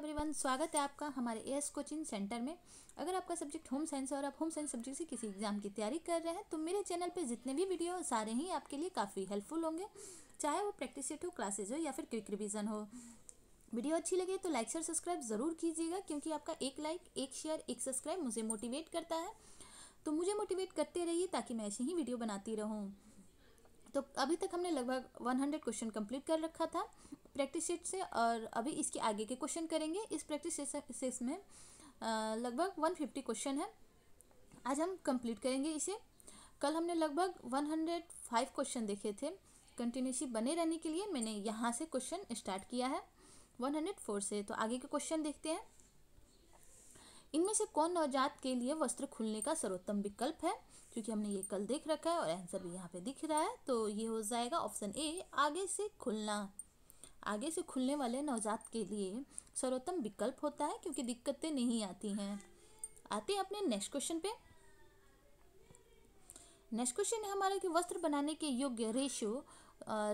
everyone स्वागत है आपका हमारे एस कोचिंग सेंटर में अगर आपका सब्जेक्ट होम साइंस है और आप होम साइंस सब्जेक्ट से किसी एग्ज़ाम की तैयारी कर रहे हैं तो मेरे चैनल पे जितने भी वीडियो सारे ही आपके लिए काफ़ी हेल्पफुल होंगे चाहे वो प्रैक्टिस सेट हो क्लासेज हो या फिर क्विक रिविज़न हो वीडियो अच्छी लगे तो लाइक शेयर सब्सक्राइब ज़रूर कीजिएगा क्योंकि आपका एक लाइक एक शेयर एक सब्सक्राइब मुझे मोटिवेट करता है तो मुझे मोटिवेट करते रहिए ताकि मैं ऐसे ही वीडियो बनाती रहूँ तो अभी तक हमने लगभग 100 क्वेश्चन कंप्लीट कर रखा था प्रैक्टिस सेट से और अभी इसके आगे के क्वेश्चन करेंगे इस प्रैक्टिस से में लगभग वन फिफ्टी क्वेश्चन है आज हम कंप्लीट करेंगे इसे कल हमने लगभग वन हंड्रेड फाइव क्वेश्चन देखे थे कंटिन्यूसी बने रहने के लिए मैंने यहाँ से क्वेश्चन स्टार्ट किया है वन हंड्रेड फोर से तो आगे के क्वेश्चन देखते हैं इनमें से कौन नवजात के लिए वस्त्र खुलने का सर्वोत्तम विकल्प है क्योंकि हमने ये कल देख रखा है और आंसर भी यहाँ पे दिख रहा है तो ये हो जाएगा ऑप्शन ए आगे से खुलना आगे से खुलने वाले नवजात के लिए सर्वोत्तम विकल्प होता है क्योंकि दिक्कतें नहीं आती हैं आते हैं अपने नेक्स्ट क्वेश्चन पे नेक्स्ट क्वेश्चन है हमारा कि वस्त्र बनाने के योग्य रेशो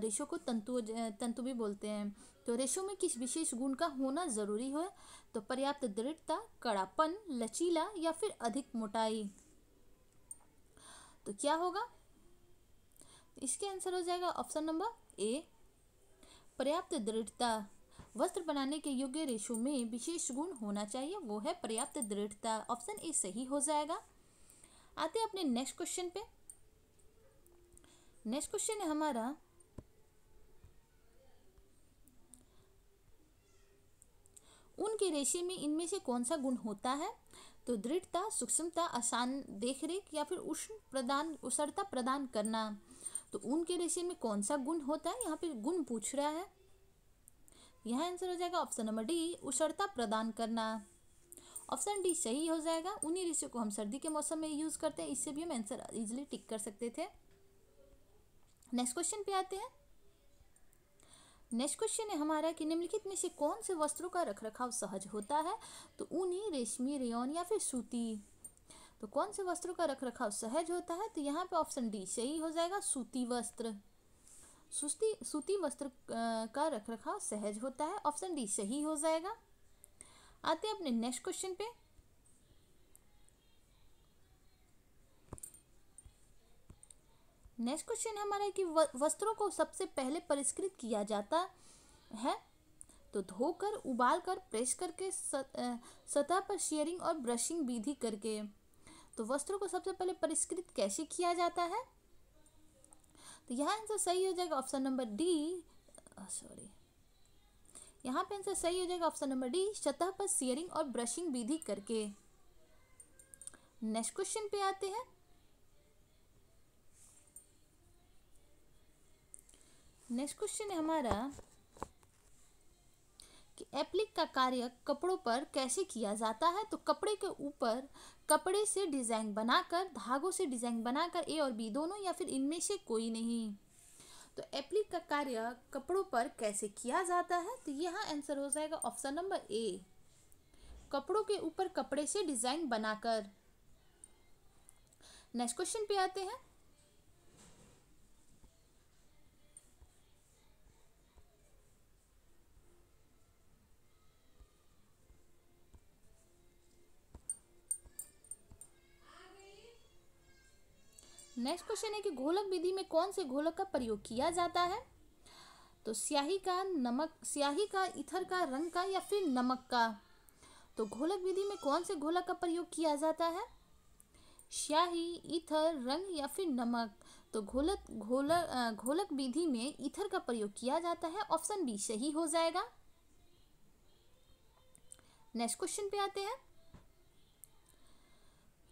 रेशो को तंतु तंतु भी बोलते हैं तो रेशो में किस विशेष गुण का होना ज़रूरी है तो पर्याप्त दृढ़ता कड़ापन लचीला या फिर अधिक मोटाई तो क्या होगा तो इसके आंसर हो जाएगा ऑप्शन नंबर ए पर्याप्त दृढ़ता वस्त्र बनाने के योग्य रेशों में विशेष गुण होना चाहिए वो है पर्याप्त दृढ़ता ऑप्शन ए सही हो जाएगा आते अपने नेक्स्ट क्वेश्चन पे नेक्स्ट क्वेश्चन है हमारा ऊन के रेशे में इनमें से कौन सा गुण होता है तो दृढ़ता सूक्ष्मता आसान देखरेख या फिर उष्ण प्रदान उसरता प्रदान करना तो ऊन के रेशे में कौन सा गुण होता है यहाँ पे गुण पूछ रहा है यह आंसर हो जाएगा ऑप्शन नंबर डी उष्णता प्रदान करना ऑप्शन डी सही हो जाएगा उन्हीं रेशे को हम सर्दी के मौसम में यूज़ करते हैं इससे भी हम आंसर इजिली टिक कर सकते थे नेक्स्ट क्वेश्चन पे आते हैं नेक्स्ट क्वेश्चन है हमारा कि निम्नलिखित में से कौन से वस्त्रों का रखरखाव सहज होता है तो ऊनी रेशमी रेयन या फिर सूती तो कौन से वस्त्रों का रख रखाव सहज होता है तो यहाँ पे ऑप्शन डी सही हो जाएगा सूती वस्त्र सुस्ती सूती वस्त्र का रख रखाव सहज होता है ऑप्शन डी सही हो जाएगा आते अपने नेक्स्ट क्वेश्चन पे नेक्स्ट क्वेश्चन हमारा है कि वस्त्रों को सबसे पहले परिष्कृत किया जाता है तो धोकर उबाल कर प्रेस करके सतह पर शेयरिंग और ब्रशिंग विधि करके तो वस्त्रों को सबसे पहले परिष्कृत कैसे किया जाता है तो यहाँ आंसर सही हो जाएगा ऑप्शन नंबर डी सॉरी यहाँ पे आंसर सही हो जाएगा ऑप्शन नंबर डी सतह पर सियरिंग और ब्रशिंग विधि करके नेक्स्ट क्वेश्चन पे आते हैं नेक्स्ट क्वेश्चन है हमारा कि एप्लिक का कार्य कपड़ों पर कैसे किया जाता है तो कपड़े के ऊपर कपड़े से डिज़ाइन बनाकर धागों से डिज़ाइन बनाकर ए और बी दोनों या फिर इनमें से कोई नहीं तो एप्लिक का कार्य कपड़ों पर कैसे किया जाता है तो यहाँ आंसर हो जाएगा ऑप्शन नंबर ए कपड़ों के ऊपर कपड़े से डिज़ाइन बनाकर नेक्स्ट क्वेश्चन पे आते हैं नेक्स्ट क्वेश्चन है कि घोलक विधि में कौन से घोलक का प्रयोग किया जाता है तो स्याही का नमक स्याही का इथर का रंग का या फिर नमक का तो घोलक विधि में कौन से घोलक का प्रयोग किया जाता है स्याही इथर रंग या फिर नमक तो घोलक घोलक घोलक विधि में इथर का प्रयोग किया जाता है ऑप्शन बी सही हो जाएगा नेक्स्ट क्वेश्चन पे आते हैं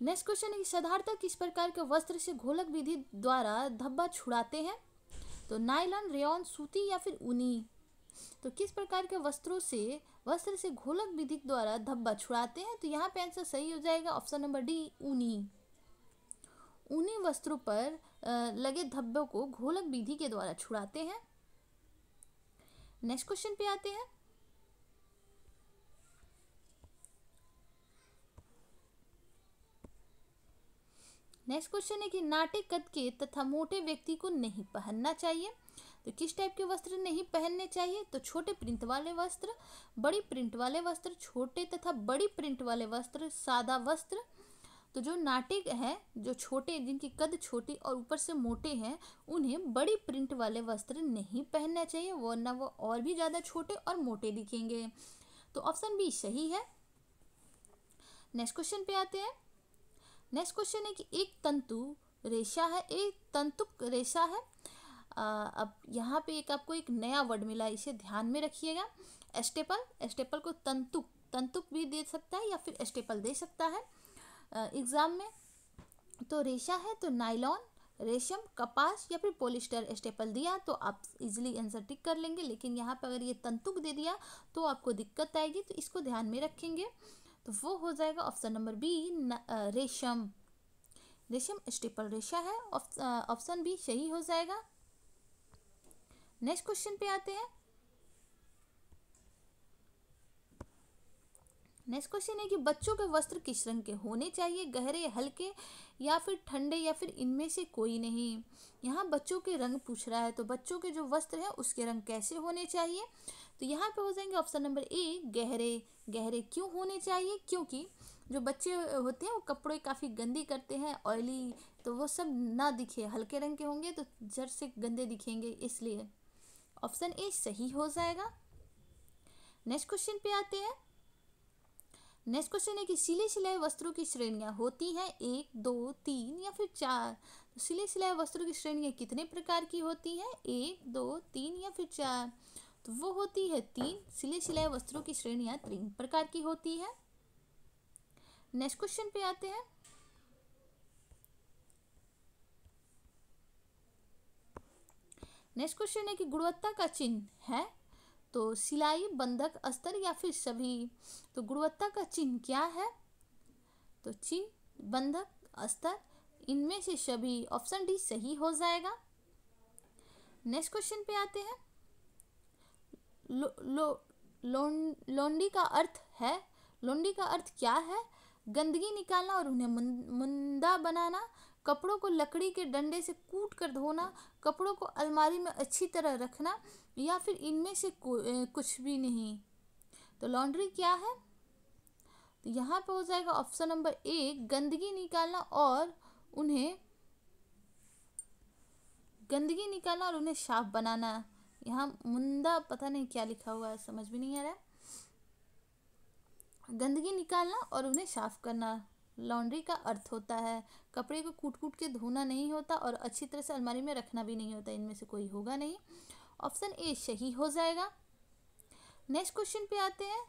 नेक्स्ट क्वेश्चन है साधारणतः किस प्रकार के वस्त्र से घोलक विधि द्वारा धब्बा छुड़ाते हैं तो नाइलन रेन सूती या फिर ऊनी तो किस प्रकार के वस्त्रों से वस्त्र से घोलक विधि द्वारा धब्बा छुड़ाते हैं तो यहाँ पे आंसर सही हो जाएगा ऑप्शन नंबर डी ऊनी ऊनी वस्त्रों पर लगे धब्बों को घोलक विधि के द्वारा छुड़ाते हैं नेक्स्ट क्वेश्चन पे आते हैं नेक्स्ट क्वेश्चन है कि नाटे कद के तथा मोटे व्यक्ति को नहीं पहनना चाहिए तो किस टाइप के वस्त्र नहीं पहनने चाहिए तो छोटे प्रिंट वाले वस्त्र बड़ी प्रिंट वाले वस्त्र छोटे तथा बड़ी प्रिंट वाले वस्त्र सादा वस्त्र तो जो नाटिक हैं जो छोटे जिनकी कद छोटी और ऊपर से मोटे हैं उन्हें बड़ी प्रिंट वाले वस्त्र नहीं पहनना चाहिए वरना वो और भी ज़्यादा छोटे और मोटे दिखेंगे तो ऑप्शन बी सही है नेक्स्ट क्वेश्चन पे आते हैं नेक्स्ट क्वेश्चन है कि एक तंतु रेशा है एक तंतु रेशा है आ, अब यहाँ पे एक आपको एक नया वर्ड मिला इसे ध्यान में रखिएगा एस्टेपल एस्टेपल को तंतुक तंतुक भी दे सकता है या फिर एस्टेपल दे सकता है एग्ज़ाम में तो रेशा है तो नाइलॉन रेशम कपास या फिर पोलिस्टर स्टेपल दिया तो आप इजीली आंसर टिक कर लेंगे लेकिन यहाँ पर अगर ये तंतुक दे दिया तो आपको दिक्कत आएगी तो इसको ध्यान में रखेंगे तो वो हो जाएगा ऑप्शन नंबर बी रेशम रेशम स्टेपल रेशा है ऑप्शन बी सही हो जाएगा नेक्स्ट क्वेश्चन पे आते हैं नेक्स्ट क्वेश्चन है कि बच्चों के वस्त्र किस रंग के होने चाहिए गहरे हल्के या फिर ठंडे या फिर इनमें से कोई नहीं यहाँ बच्चों के रंग पूछ रहा है तो बच्चों के जो वस्त्र हैं उसके रंग कैसे होने चाहिए तो यहाँ पे हो जाएंगे ऑप्शन नंबर ए गहरे गहरे क्यों होने चाहिए क्योंकि जो बच्चे होते हैं वो कपड़े काफ़ी गंदी करते हैं ऑयली तो वो सब ना दिखे हल्के रंग के होंगे तो जर से गंदे दिखेंगे इसलिए ऑप्शन ए सही हो जाएगा नेक्स्ट क्वेश्चन पे आते हैं नेक्स्ट क्वेश्चन है कि सिले सिलाए वस्त्रों की श्रेणियाँ होती हैं एक दो तीन या फिर चार सिले सिलाए वस्त्रों की श्रेणियाँ कितने प्रकार की होती हैं एक दो तीन या फिर चार तो वो होती है तीन सिले सिलाए वस्त्रों की श्रेणियां तीन प्रकार की होती है नेक्स्ट क्वेश्चन पे आते हैं नेक्स्ट क्वेश्चन है कि गुणवत्ता का चिन्ह है तो सिलाई बंधक अस्तर या फिर सभी तो गुणवत्ता का चिन्ह क्या है तो चिन्ह बंधक अस्तर इनमें से सभी ऑप्शन डी सही हो जाएगा नेक्स्ट क्वेश्चन पे आते हैं लो, लो, लो, लोंडी का अर्थ है लोंडी का अर्थ क्या है गंदगी निकालना और उन्हें मुंदा बनाना कपड़ों को लकड़ी के डंडे से कूट कर धोना कपड़ों को अलमारी में अच्छी तरह रखना या फिर इनमें से कुछ भी नहीं तो लॉन्ड्री क्या है तो यहाँ पर हो जाएगा ऑप्शन नंबर एक गंदगी निकालना और उन्हें गंदगी निकालना और उन्हें साफ बनाना यहाँ मुंदा पता नहीं क्या लिखा हुआ है समझ में नहीं आ रहा गंदगी निकालना और उन्हें साफ करना लॉन्ड्री का अर्थ होता है कपड़े को कूट कूट के धोना नहीं होता और अच्छी तरह से अलमारी में रखना भी नहीं होता इनमें से कोई होगा नहीं ऑप्शन ए सही हो जाएगा नेक्स्ट क्वेश्चन पे आते हैं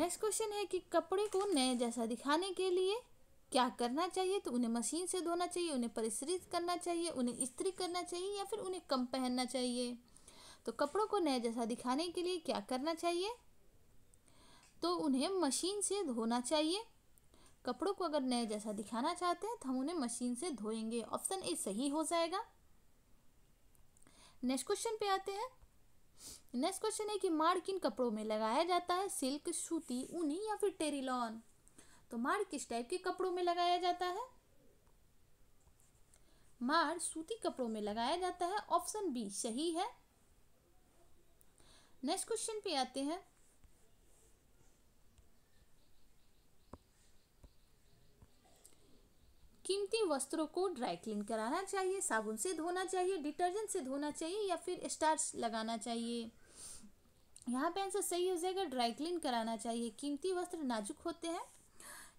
नेक्स्ट क्वेश्चन है कि कपड़े को नए जैसा दिखाने के लिए क्या करना चाहिए तो उन्हें मशीन से धोना चाहिए उन्हें परिश्रित करना चाहिए उन्हें इस्त्री करना चाहिए या फिर उन्हें कम पहनना चाहिए तो कपड़ों को नए जैसा दिखाने के लिए क्या करना चाहिए तो उन्हें मशीन से धोना चाहिए कपड़ों को अगर नए जैसा दिखाना चाहते हैं तो हम उन्हें मशीन से धोएंगे ऑप्शन ए सही हो जाएगा नेक्स्ट क्वेश्चन पे आते हैं नेक्स्ट क्वेश्चन है कि मार किन कपड़ों में लगाया जाता है सिल्क सूती ऊनी या फिर टेरिलॉन तो मार किस टाइप के कपड़ों में लगाया जाता है मार सूती कपड़ों में लगाया जाता है ऑप्शन बी सही है नेक्स्ट क्वेश्चन पे आते हैं कीमती वस्त्रों को ड्राई क्लीन कराना चाहिए साबुन से धोना चाहिए डिटर्जेंट से धोना चाहिए या फिर स्टार्च लगाना चाहिए यहाँ पे आंसर सही हो जाएगा ड्राई क्लीन कराना चाहिए कीमती वस्त्र नाजुक होते हैं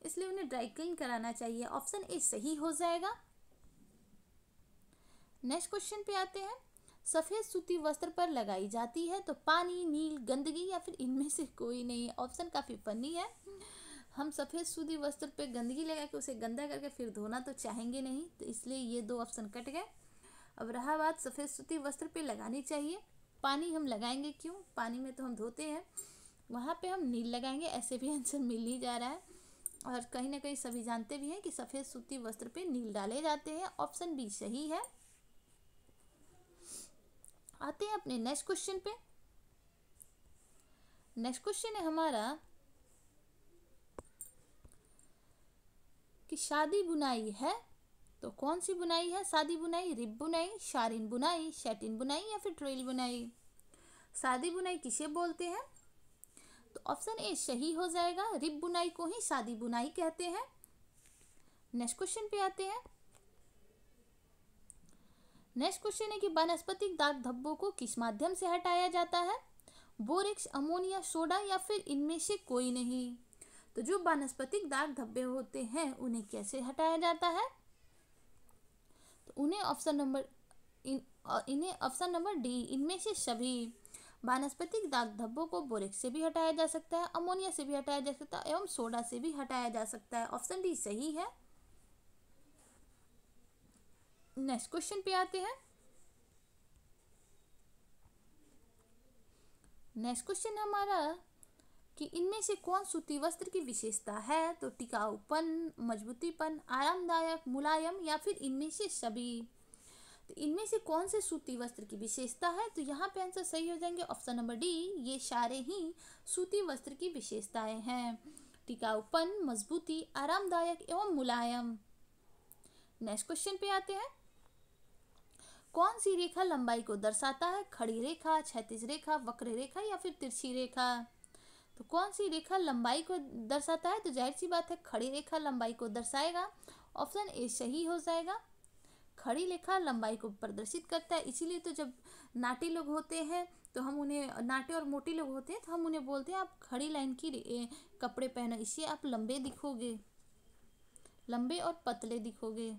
इसलिए उन्हें ड्राई क्लीन कराना चाहिए ऑप्शन ए सही हो जाएगा नेक्स्ट क्वेश्चन पे आते हैं सफ़ेद सूती वस्त्र पर लगाई जाती है तो पानी नील गंदगी या फिर इनमें से कोई नहीं है ऑप्शन काफ़ी फनी है हम सफ़ेद सूती वस्त्र पे गंदगी लगा के उसे गंदा करके फिर धोना तो चाहेंगे नहीं तो इसलिए ये दो ऑप्शन कट गए अब रहा बात सफ़ेद सूती वस्त्र पे लगानी चाहिए पानी हम लगाएंगे क्यों पानी में तो हम धोते हैं वहाँ पे हम नील लगाएंगे ऐसे भी आंसर मिल नहीं जा रहा है और कहीं ना कहीं सभी जानते भी हैं कि सफ़ेद सूती वस्त्र पे नील डाले जाते हैं ऑप्शन बी सही है आते हैं अपने नेक्स्ट क्वेश्चन पे नेक्स्ट क्वेश्चन है हमारा कि शादी बुनाई है तो कौन सी बुनाई है शादी बुनाई रिब बुनाई शारिन बुनाई शैटिन बुनाई या फिर ट्रेल बुनाई शादी बुनाई किसे बोलते हैं ऑप्शन ए सही हो जाएगा रिप बुनाई को ही शादी बुनाई कहते हैं नेक्स्ट क्वेश्चन पे आते हैं नेक्स्ट क्वेश्चन है कि वनस्पतिक दाग धब्बों को किस माध्यम से हटाया जाता है बोरिक्स अमोनिया सोडा या फिर इनमें से कोई नहीं तो जो वनस्पतिक दाग धब्बे होते हैं उन्हें कैसे हटाया जाता है तो उन्हें ऑप्शन नंबर इन इन्हें ऑप्शन नंबर डी इनमें से सभी वानस्पतिक दाग धब्बों को बोरिक से भी हटाया जा सकता है अमोनिया से भी हटाया जा सकता है एवं सोडा से भी हटाया जा सकता है ऑप्शन डी सही है नेक्स्ट क्वेश्चन पे आते हैं नेक्स्ट क्वेश्चन हमारा कि इनमें से कौन सूती वस्त्र की विशेषता है तो टिकाऊपन मजबूतीपन आरामदायक मुलायम या फिर इनमें से सभी तो इनमें से कौन से सूती वस्त्र की विशेषता है तो यहाँ पे आंसर सही हो जाएंगे ऑप्शन नंबर डी ये सारे ही सूती वस्त्र की विशेषताएं हैं टिकाऊपन मजबूती आरामदायक एवं मुलायम नेक्स्ट क्वेश्चन पे आते हैं कौन सी रेखा लंबाई को दर्शाता है खड़ी रेखा क्षैतिज रेखा वक्र रेखा या फिर तिरछी रेखा तो कौन सी रेखा लंबाई को दर्शाता है तो जाहिर सी बात है खड़ी रेखा लंबाई को दर्शाएगा ऑप्शन ए सही हो जाएगा खड़ी रेखा लंबाई को प्रदर्शित करता है इसीलिए तो जब नाटे लोग होते हैं तो हम उन्हें नाटे और मोटे लोग होते हैं तो हम उन्हें बोलते हैं आप खड़ी लाइन की कपड़े पहनो इसे आप लंबे दिखोगे लंबे और पतले दिखोगे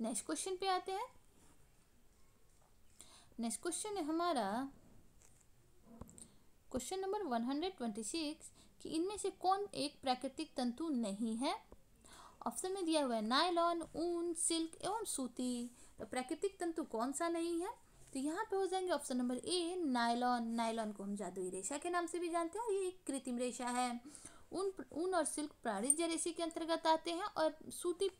नेक्स्ट क्वेश्चन पे आते हैं नेक्स्ट क्वेश्चन है हमारा question number one hundred twenty six कि इनमें से कौन एक प्राकृतिक तंतु नहीं है ऑप्शन में दिया हुआ है नायलॉन ऊन सिल्क एवं सूती तो प्राकृतिक तंतु कौन सा नहीं है तो यहाँ पे हो जाएंगे option number A nylon nylon को हम जादुई रेशा के नाम से भी जानते हैं ये एक कृत्रिम रेशा है ऊन ऊन और सिल्क प्राणिज रेशे के अंतर्गत आते हैं और सूती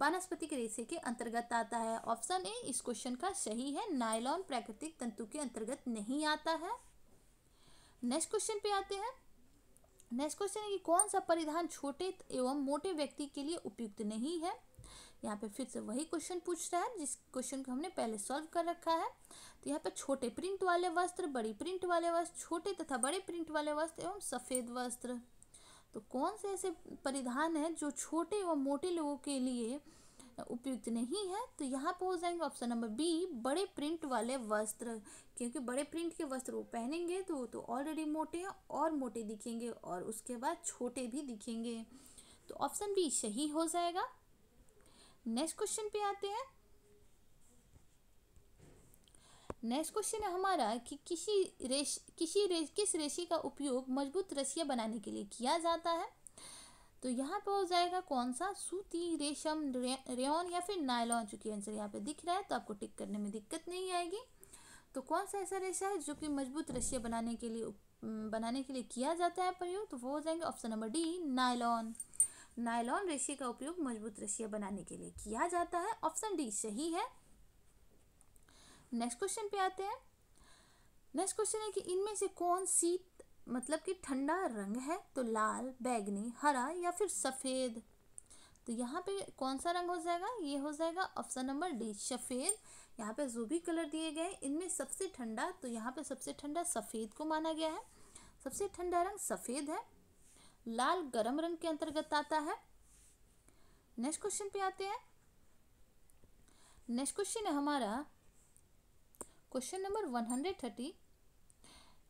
वनस्पति के रेशे के अंतर्गत आता है ऑप्शन ए इस क्वेश्चन का सही है नायलॉन प्राकृतिक तंतु के अंतर्गत नहीं आता है नेक्स्ट क्वेश्चन पे आते हैं नेक्स्ट क्वेश्चन है कि कौन सा परिधान छोटे एवं मोटे व्यक्ति के लिए उपयुक्त नहीं है यहाँ पे फिर से वही क्वेश्चन पूछ रहा है जिस क्वेश्चन को हमने पहले सॉल्व कर रखा है तो यहाँ पे छोटे प्रिंट वाले वस्त्र बड़ी प्रिंट वाले वस्त्र छोटे तथा बड़े प्रिंट वाले वस्त्र एवं सफ़ेद वस्त्र तो कौन से ऐसे परिधान हैं जो छोटे एवं मोटे लोगों के लिए उपयुक्त नहीं है तो यहाँ पर हो जाएंगे ऑप्शन नंबर बी बड़े प्रिंट वाले वस्त्र क्योंकि बड़े प्रिंट के वस्त्र वो पहनेंगे तो वो तो ऑलरेडी मोटे हैं और मोटे दिखेंगे और उसके बाद छोटे भी दिखेंगे तो ऑप्शन बी सही हो जाएगा नेक्स्ट क्वेश्चन पे आते हैं नेक्स्ट क्वेश्चन है हमारा कि किसी रेश किसी रेश किस रेशे का उपयोग मजबूत रस्सियाँ बनाने के लिए किया जाता है तो यहाँ पे हो जाएगा कौन सा सूती रेशम रेन या फिर नायलॉन चूँकि आंसर यहाँ पे दिख रहा है तो आपको टिक करने में दिक्कत नहीं आएगी तो कौन सा ऐसा रेशा है जो कि मजबूत रशिया बनाने के लिए बनाने के लिए किया जाता है प्रयोग तो वो हो जाएंगे option number D nylon nylon रेशे का उपयोग मजबूत रशिया बनाने के लिए किया जाता है ऑप्शन डी सही है नेक्स्ट क्वेश्चन पे आते हैं नेक्स्ट क्वेश्चन है कि इनमें से कौन सी मतलब कि ठंडा रंग है तो लाल बैगनी हरा या फिर सफ़ेद तो यहाँ पे कौन सा रंग हो जाएगा ये हो जाएगा ऑप्शन नंबर डी सफ़ेद यहाँ पे जो भी कलर दिए गए इनमें सबसे ठंडा तो यहाँ पे सबसे ठंडा सफ़ेद को माना गया है सबसे ठंडा रंग सफ़ेद है लाल गर्म रंग के अंतर्गत आता है नेक्स्ट क्वेश्चन पे आते हैं नेक्स्ट क्वेश्चन है हमारा question number one hundred thirty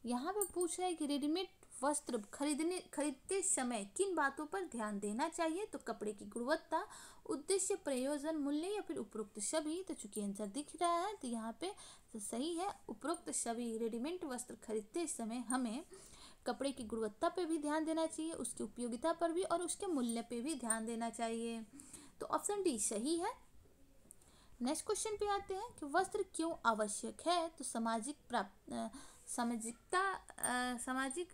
यहाँ पे पूछ रहा है कि रेडीमेड वस्त्र खरीदने खरीदते समय किन बातों पर ध्यान देना चाहिए तो कपड़े की गुणवत्ता उद्देश्य प्रयोजन मूल्य या फिर उपरोक्त सभी तो चूंकि आंसर दिख रहा है तो यहाँ पे तो सही है उपरोक्त सभी रेडीमेड वस्त्र खरीदते समय हमें कपड़े की गुणवत्ता पर भी ध्यान देना चाहिए उसकी उपयोगिता पर भी और उसके मूल्य पर भी ध्यान देना चाहिए तो ऑप्शन डी सही है नेक्स्ट क्वेश्चन पे आते हैं कि वस्त्र क्यों आवश्यक है तो सामाजिक प्राप्त सामाजिकता सामाजिक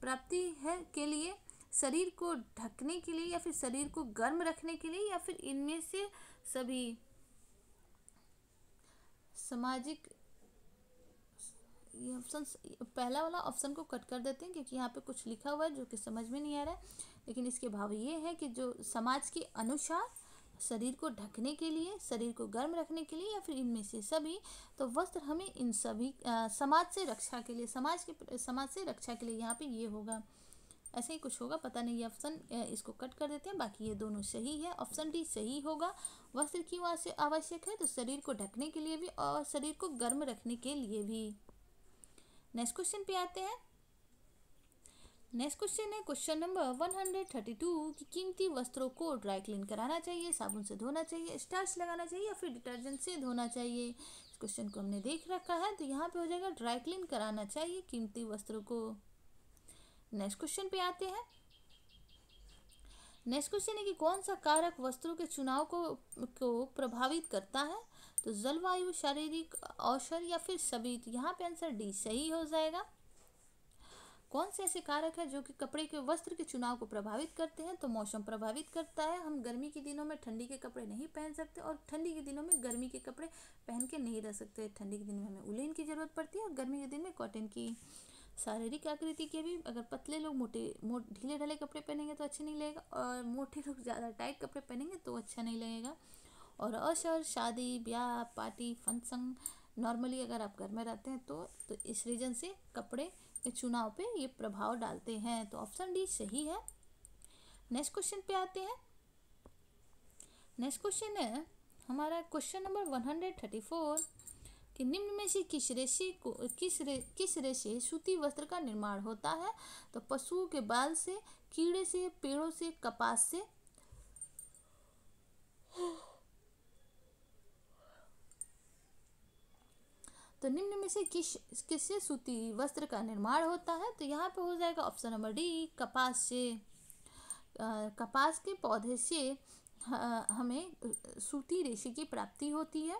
प्राप्ति है के लिए शरीर को ढकने के लिए या फिर शरीर को गर्म रखने के लिए या फिर इनमें से सभी सामाजिक ये ऑप्शन पहला वाला ऑप्शन को कट कर देते हैं क्योंकि यहाँ पे कुछ लिखा हुआ है जो कि समझ में नहीं आ रहा है लेकिन इसके भाव ये है कि जो समाज के अनुसार शरीर को ढकने के लिए शरीर को गर्म रखने के लिए या फिर इनमें से सभी तो वस्त्र हमें इन सभी आ, समाज से रक्षा के लिए समाज के समाज से रक्षा के लिए यहाँ पे ये होगा ऐसे ही कुछ होगा पता नहीं ये ऑप्शन इसको कट कर देते हैं बाकी ये दोनों सही है ऑप्शन डी सही होगा वस्त्र क्यों आवश्यक है तो शरीर को ढकने के लिए भी और शरीर को गर्म रखने के लिए भी नेक्स्ट क्वेश्चन पे आते हैं नेक्स्ट क्वेश्चन है question number one hundred two की कीमती वस्त्रों को ड्राई क्लीन कराना चाहिए साबुन से धोना चाहिए स्टार्च लगाना चाहिए या फिर डिटर्जेंट से धोना चाहिए इस क्वेश्चन को हमने देख रखा है तो यहाँ पे हो जाएगा ड्राई क्लीन कराना चाहिए कीमती वस्त्रों को नेक्स्ट क्वेश्चन पे आते हैं नेक्स्ट क्वेश्चन है कि कौन सा कारक वस्त्रों के चुनाव को को प्रभावित करता है तो जलवायु शारीरिक अवसर या फिर सभी तो यहाँ पे आंसर डी सही हो जाएगा कौन से ऐसे कारक है जो कि कपड़े के वस्त्र के चुनाव को प्रभावित करते हैं तो मौसम प्रभावित करता है हम गर्मी के दिनों में ठंडी के कपड़े नहीं पहन सकते और ठंडी के दिनों में गर्मी के कपड़े पहन के नहीं रह सकते ठंडी के दिन में हमें उलेन की ज़रूरत पड़ती है और गर्मी के दिन में कॉटन की शारीरिक आकृति के भी अगर पतले लोग मोटे मो ढीले ढले कपड़े पहनेंगे तो अच्छा नहीं लगेगा और मोटे लोग ज़्यादा टाइट कपड़े पहनेंगे तो अच्छा नहीं लगेगा और अवसर शादी ब्याह पार्टी फंक्शन नॉर्मली अगर आप घर में रहते हैं तो तो इस रीजन से कपड़े चुनाव पे ये प्रभाव डालते हैं तो ऑप्शन डी सही है नेक्स्ट क्वेश्चन पे आते हैं नेक्स्ट क्वेश्चन है हमारा question number one hundred thirty four कि निम्न में से किस रेशे को किस रे किस रेशे सूती वस्त्र का निर्माण होता है तो पशुओं के बाल से कीड़े से पेड़ों से कपास से तो निम्न में से किस किससे सूती वस्त्र का निर्माण होता है तो यहाँ पे हो जाएगा ऑप्शन नंबर डी कपास से आ, कपास के पौधे से आ, हमें सूती रेशे की प्राप्ति होती है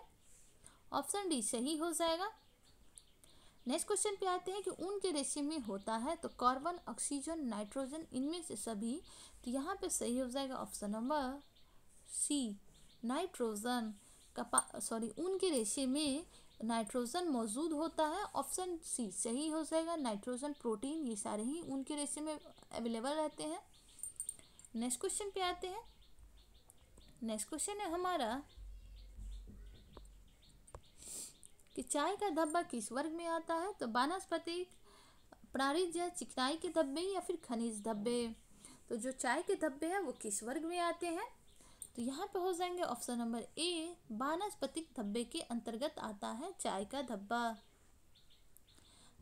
ऑप्शन डी सही हो जाएगा नेक्स्ट क्वेश्चन पे आते हैं कि ऊन के रेशे में होता है तो कार्बन ऑक्सीजन नाइट्रोजन इनमें से सभी तो यहाँ पे सही हो जाएगा ऑप्शन नंबर सी नाइट्रोजन कपा सॉरी ऊन के रेशे में नाइट्रोजन मौजूद होता है ऑप्शन सी सही हो जाएगा नाइट्रोजन प्रोटीन ये सारे ही उनके रेशे में अवेलेबल रहते हैं नेक्स्ट क्वेश्चन पे आते हैं नेक्स्ट क्वेश्चन है हमारा कि चाय का धब्बा किस वर्ग में आता है तो वानस्पति प्राणिज या चिकनाई के धब्बे या फिर खनिज धब्बे तो जो चाय के धब्बे हैं वो किस वर्ग में आते हैं तो यहाँ पे हो जाएंगे ऑप्शन नंबर ए वानस्पतिक धब्बे के अंतर्गत आता है चाय का धब्बा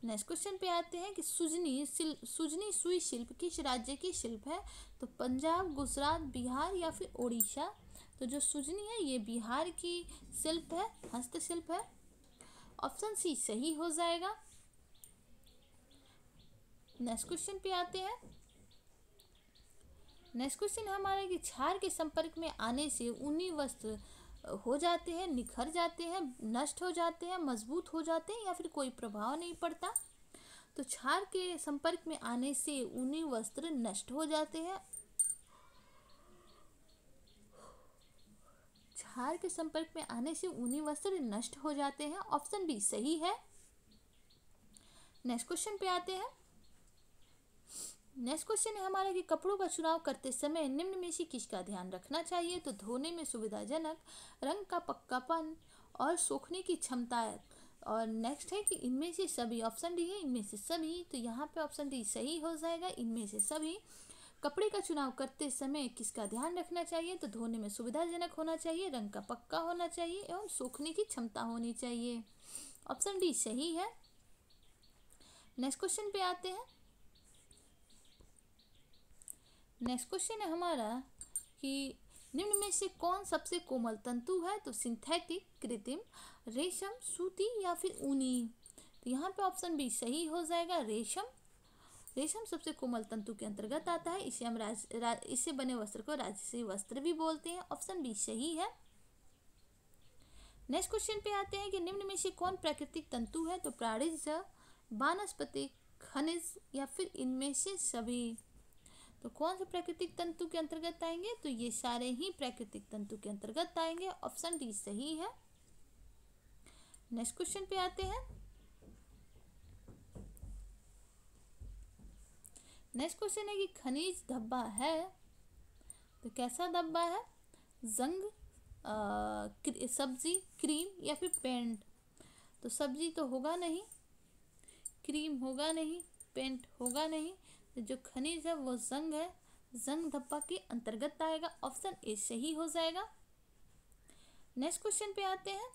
नेक्स्ट क्वेश्चन पे आते हैं कि सुजनी सुजनी सुई शिल्प किस राज्य की शिल्प है तो पंजाब गुजरात बिहार या फिर उड़ीसा तो जो सुजनी है ये बिहार की शिल्प है हस्तशिल्प है ऑप्शन सी सही हो जाएगा नेक्स्ट क्वेश्चन पे आते हैं नेक्स्ट क्वेश्चन हमारा कि क्षार के संपर्क में आने से ऊनी वस्त्र हो जाते हैं निखर जाते हैं नष्ट हो जाते हैं मजबूत हो जाते हैं या फिर कोई प्रभाव नहीं पड़ता तो क्षार के संपर्क में आने से ऊनी वस्त्र नष्ट हो जाते हैं क्षार के संपर्क में आने से ऊनी वस्त्र नष्ट हो जाते हैं ऑप्शन बी सही है नेक्स्ट क्वेश्चन पे आते हैं नेक्स्ट क्वेश्चन है हमारा कि कपड़ों का चुनाव करते समय निम्न में से किसका ध्यान रखना चाहिए तो धोने में सुविधाजनक रंग का पक्कापन और सोखने की क्षमता और नेक्स्ट है कि इनमें से सभी ऑप्शन डी है इनमें से सभी तो यहाँ पे ऑप्शन डी सही हो जाएगा इनमें से सभी कपड़े का चुनाव करते समय किसका ध्यान रखना चाहिए तो धोने में सुविधाजनक होना चाहिए रंग का पक्का होना चाहिए एवं सूखने की क्षमता होनी चाहिए ऑप्शन डी सही है नेक्स्ट क्वेश्चन पे आते हैं नेक्स्ट क्वेश्चन है हमारा कि निम्न में से कौन सबसे कोमल तंतु है तो सिंथेटिक कृत्रिम रेशम सूती या फिर ऊनी तो यहाँ पे ऑप्शन बी सही हो जाएगा रेशम रेशम सबसे कोमल तंतु के अंतर्गत आता है इसे हम राज, रा, इससे बने वस्त्र को राजसी वस्त्र भी बोलते हैं ऑप्शन बी सही है नेक्स्ट क्वेश्चन पे आते हैं कि निम्न में से कौन प्राकृतिक तंतु है तो प्राणिज वनस्पति खनिज या फिर इनमें से सभी तो कौन से प्राकृतिक तंतु के अंतर्गत आएंगे तो ये सारे ही प्राकृतिक तंतु के अंतर्गत आएंगे ऑप्शन डी सही है नेक्स्ट क्वेश्चन पे आते हैं नेक्स्ट क्वेश्चन है कि खनिज धब्बा है तो कैसा धब्बा है जंग सब्जी क्रीम या फिर पेंट तो सब्जी तो होगा नहीं क्रीम होगा नहीं पेंट होगा नहीं जो खनिज है वो जंग है जंग धब्बा के अंतर्गत आएगा ऑप्शन ए सही हो जाएगा नेक्स्ट क्वेश्चन पे आते हैं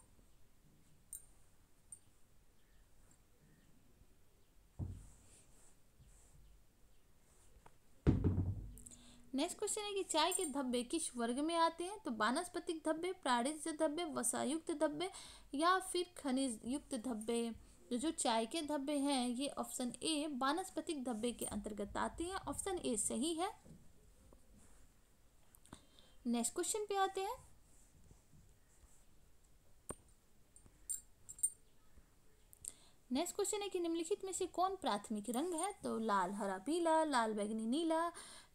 नेक्स्ट क्वेश्चन है कि चाय के धब्बे किस वर्ग में आते हैं तो वानस्पतिक धब्बे प्राणिज धब्बे वसायुक्त धब्बे या फिर खनिज युक्त धब्बे तो जो चाय के धब्बे हैं ये ऑप्शन ए वानस्पतिक धब्बे के अंतर्गत आते हैं ऑप्शन ए सही है नेक्स्ट क्वेश्चन पे आते हैं नेक्स्ट क्वेश्चन है कि निम्नलिखित में से कौन प्राथमिक रंग है तो लाल हरा पीला लाल बैगनी नीला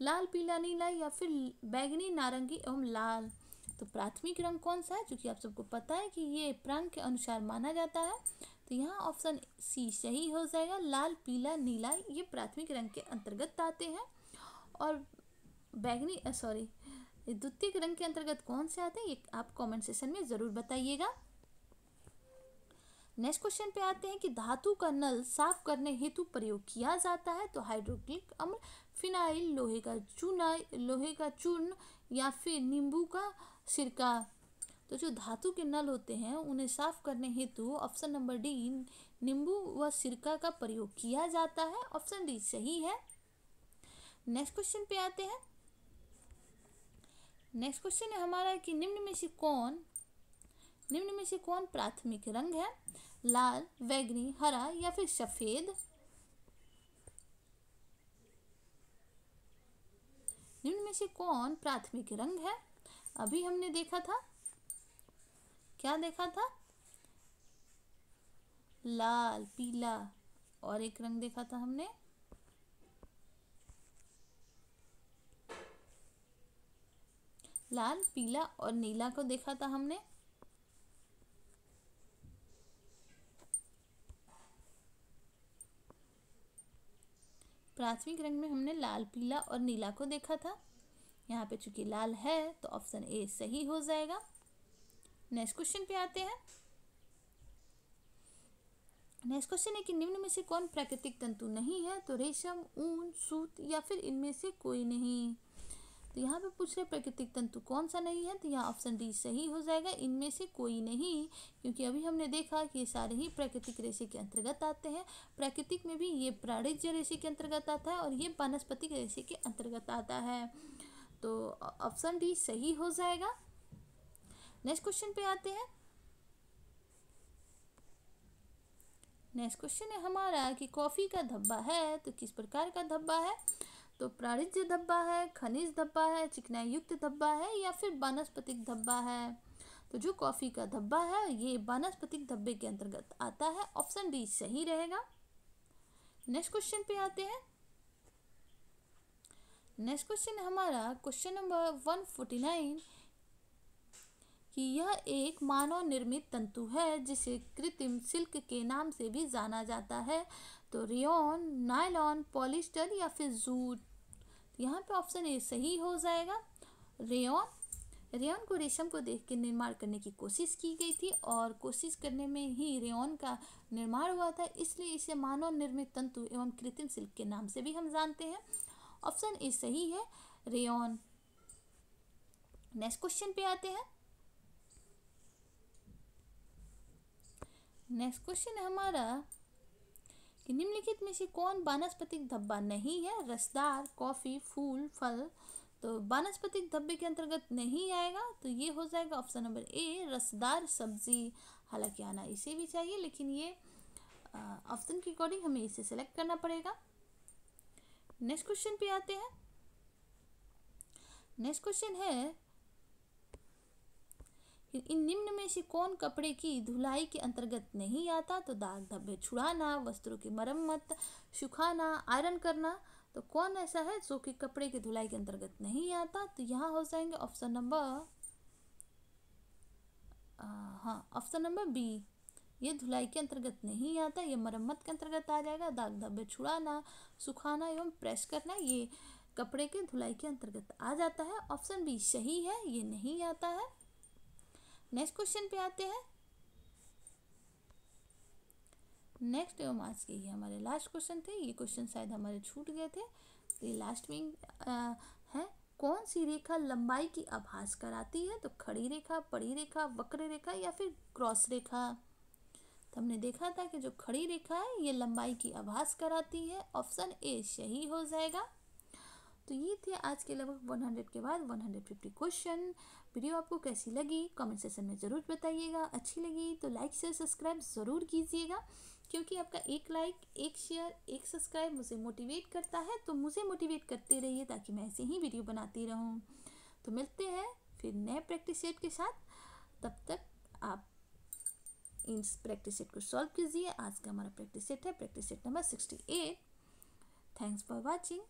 लाल पीला नीला या फिर बैगनी नारंगी एवं लाल तो प्राथमिक रंग कौन सा है क्योंकि आप सबको पता है कि ये प्रांग के अनुसार माना जाता है तो यहाँ ऑप्शन सी सही हो जाएगा लाल पीला नीला ये प्राथमिक रंग के अंतर्गत आते हैं और बैगनी सॉरी द्वितीय रंग के अंतर्गत कौन से आते हैं ये आप कमेंट सेशन में ज़रूर बताइएगा नेक्स्ट क्वेश्चन पे आते हैं कि धातु का नल साफ करने हेतु प्रयोग किया जाता है तो हाइड्रोक्लिक अम्ल फिनाइल लोहे का चूना लोहे का चूर्ण या फिर नींबू का सिरका तो जो धातु के नल होते हैं उन्हें साफ करने हेतु ऑप्शन नंबर डी नींबू व सिरका का प्रयोग किया जाता है ऑप्शन डी सही है नेक्स्ट क्वेश्चन पे आते हैं नेक्स्ट क्वेश्चन है हमारा कि निम्न में से कौन निम्न में से कौन प्राथमिक रंग है लाल वैगनी हरा या फिर सफेद निम्न में से कौन प्राथमिक रंग है अभी हमने देखा था क्या देखा था लाल पीला और एक रंग देखा था हमने लाल पीला और नीला को देखा था हमने प्राथमिक रंग में हमने लाल पीला और नीला को देखा था यहाँ पे चूंकि लाल है तो ऑप्शन ए सही हो जाएगा नेक्स्ट क्वेश्चन पे आते हैं नेक्स्ट क्वेश्चन है कि निम्न में से कौन प्राकृतिक तंतु नहीं है तो रेशम ऊन सूत या फिर इनमें से कोई नहीं तो यहाँ पे पूछ रहे प्राकृतिक तंतु कौन सा नहीं है तो यहाँ ऑप्शन डी सही हो जाएगा इनमें से कोई नहीं क्योंकि अभी हमने देखा कि ये सारे ही प्राकृतिक रेशे के अंतर्गत आते हैं प्राकृतिक में भी ये प्राणिज्य रेशे के अंतर्गत आता है और ये वनस्पतिक रेशे के अंतर्गत आता है तो ऑप्शन डी सही हो जाएगा नेक्स्ट क्वेश्चन पे आते हैं नेक्स्ट क्वेश्चन है हमारा कि कॉफ़ी का धब्बा है तो किस प्रकार का धब्बा है तो प्रारिज्य धब्बा है खनिज धब्बा है चिकनाई युक्त धब्बा है या फिर वनस्पतिक धब्बा है तो जो कॉफ़ी का धब्बा है ये वनस्पतिक धब्बे के अंतर्गत आता है ऑप्शन डी सही रहेगा नेक्स्ट क्वेश्चन पे आते हैं नेक्स्ट क्वेश्चन हमारा question number one forty nine कि यह एक मानव निर्मित तंतु है जिसे कृत्रिम सिल्क के नाम से भी जाना जाता है तो रियोन नायलॉन पॉलिस्टर या फिर जूट यहाँ पे ऑप्शन ए सही हो जाएगा रेन रेन को रेशम को देख के निर्माण करने की कोशिश की गई थी और कोशिश करने में ही रेन का निर्माण हुआ था इसलिए इसे मानव निर्मित तंतु एवं कृत्रिम सिल्क के नाम से भी हम जानते हैं ऑप्शन ए सही है रेन नेक्स्ट क्वेश्चन पे आते हैं नेक्स्ट क्वेश्चन है हमारा कि निम्नलिखित में से कौन वानस्पतिक धब्बा नहीं है रसदार कॉफ़ी फूल फल तो वानस्पतिक धब्बे के अंतर्गत नहीं आएगा तो ये हो जाएगा ऑप्शन नंबर ए रसदार सब्जी हालांकि आना इसे भी चाहिए लेकिन ये ऑप्शन के अकॉर्डिंग हमें इसे सेलेक्ट करना पड़ेगा नेक्स्ट क्वेश्चन पे आते हैं नेक्स्ट क्वेश्चन है इन निम्न में से कौन कपड़े की धुलाई के अंतर्गत नहीं आता तो दाग धब्बे छुड़ाना वस्त्रों की मरम्मत सुखाना आयरन करना तो कौन ऐसा है जो कि कपड़े की धुलाई के अंतर्गत नहीं आता तो यहाँ हो जाएंगे ऑप्शन नंबर हाँ ऑप्शन नंबर बी ये धुलाई के अंतर्गत नहीं आता ये मरम्मत के अंतर्गत आ जाएगा दाग धब्बे छुड़ाना सुखाना एवं प्रेस करना ये कपड़े के धुलाई के अंतर्गत आ जाता है ऑप्शन बी सही है ये नहीं आता है नेक्स्ट क्वेश्चन पे आते हैं नेक्स्ट एवं आज के ये हमारे लास्ट क्वेश्चन थे ये क्वेश्चन शायद हमारे छूट गए थे तो ये लास्ट में है कौन सी रेखा लंबाई की आभास कराती है तो खड़ी रेखा पड़ी रेखा वक्र रेखा या फिर क्रॉस रेखा तो हमने देखा था कि जो खड़ी रेखा है ये लंबाई की आभास कराती है ऑप्शन ए सही हो जाएगा तो ये थे आज के लगभग 100 के बाद 150 क्वेश्चन वीडियो आपको कैसी लगी कमेंट सेक्शन में ज़रूर बताइएगा अच्छी लगी तो लाइक शेयर सब्सक्राइब ज़रूर कीजिएगा क्योंकि आपका एक लाइक एक शेयर एक सब्सक्राइब मुझे मोटिवेट करता है तो मुझे मोटिवेट करते रहिए ताकि मैं ऐसे ही वीडियो बनाती रहूँ तो मिलते हैं फिर नए प्रैक्टिस सेट के साथ तब तक आप इन प्रैक्टिस सेट को सॉल्व कीजिए आज का हमारा प्रैक्टिस सेट है practice set number sixty eight thanks for watching